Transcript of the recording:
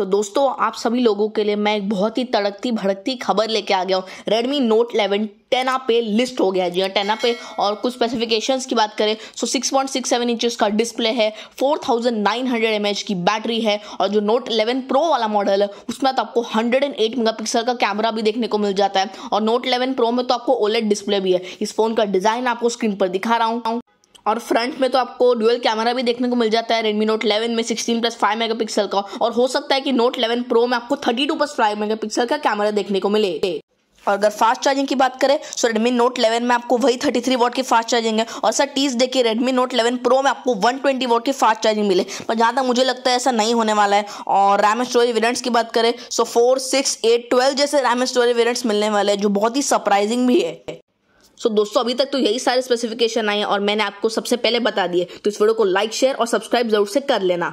तो दोस्तों आप सभी लोगों के लिए मैं एक बहुत ही तड़कती भड़कती खबर लेके आ गया हूँ रेडमी नोट इलेवन टेना पे लिस्ट हो गया है जी हाँ टेना पे और कुछ स्पेसिफिकेशंस की बात करें सो सेवन इंचज का डिस्प्ले है four thousand nine M H की बैटरी है और जो नोट इलेवन प्रो वाला मॉडल है उसमें तो आपको hundred and eight megapixel का कैमरा भी देखने को मिल जाता है और नोट इलेवन प्रो में तो आपको ओलेट डिस्प्ले भी है इस फोन का डिज़ाइन आपको स्क्रीन पर दिखा रहा हूँ और फ्रंट में तो आपको डुअल कैमरा भी देखने को मिल जाता है रेडमी नोट 11 में 16 प्लस 5 मेगापिक्सल का और हो सकता है कि नोट 11 प्रो में आपको 32 प्लस 5 मेगापिक्सल का कैमरा देखने को मिले और अगर फास्ट चार्जिंग की बात करें तो रेडमी नोट 11 में आपको वही 33 थ्री की फास्ट चार्जिंग है और सर टीस देखिए रेडमी नोट 11 प्रो में आपको 120 ट्वेंटी की फास्ट चार्जिंग मिले पर जहाँ तक मुझे लगता है ऐसा नहीं होने वाला है और रैम स्टोरेज वेरियंट्स की बात करें so four six eight twelve जैसे रैम स्टोरेज वेरियंट्स मिलने वाले हैं जो बहुत ही सरप्राइजिंग भी है सो so, दोस्तों अभी तक तो यही सारे स्पेसिफिकेशन आए हैं और मैंने आपको सबसे पहले बता दिए तो इस वीडियो को लाइक शेयर और सब्सक्राइब जरूर से कर लेना